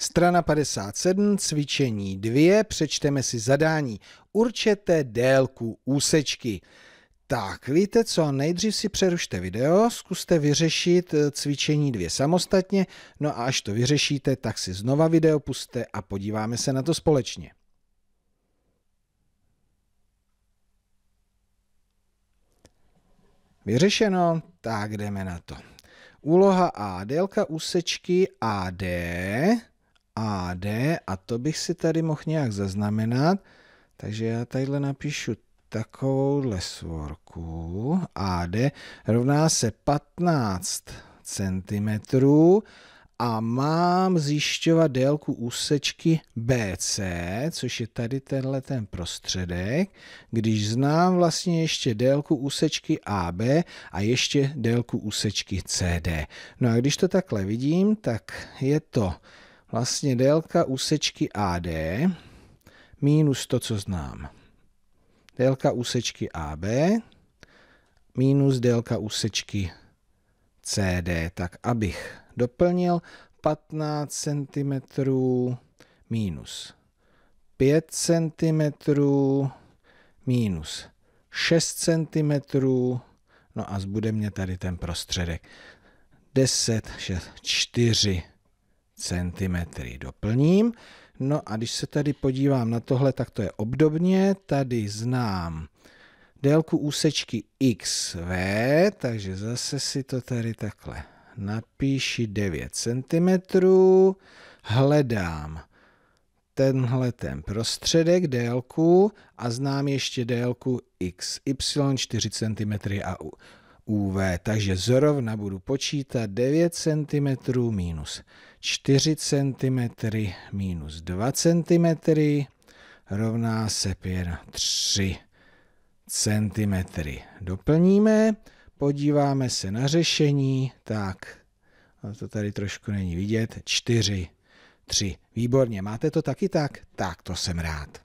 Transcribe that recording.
Strana 57, cvičení 2, přečteme si zadání. Určete délku úsečky. Tak, víte co, nejdřív si přerušte video, zkuste vyřešit eh, cvičení dvě samostatně, no a až to vyřešíte, tak si znova video puste a podíváme se na to společně. Vyřešeno, tak jdeme na to. Úloha A, délka úsečky AD AD a to bych si tady mohl nějak zaznamenat. Takže já tadyhle napíšu takovouhle svorku AD rovná se 15 cm a mám zjišťovat délku úsečky BC, což je tady tenhle ten prostředek, když znám vlastně ještě délku úsečky AB a ještě délku úsečky CD. No a když to takhle vidím, tak je to vlastně délka úsečky AD minus to, co znám. Délka úsečky AB minus délka úsečky CD, tak abych doplnil 15 cm minus 5 cm minus 6 cm, no a zbude mě tady ten prostředek. 10, 6, 4 centimetry. Doplním. No a když se tady podívám na tohle, tak to je obdobně. Tady znám délku úsečky XV, takže zase si to tady takhle napíši 9 cm. Hledám tenhle ten prostředek, délku a znám ještě délku XY 4 cm a UV, takže zrovna budu počítat 9 cm minus 4 cm minus 2 cm rovná se 5 3 cm. Doplníme, podíváme se na řešení, tak, to tady trošku není vidět, 4, 3. Výborně, máte to taky tak? Tak to jsem rád.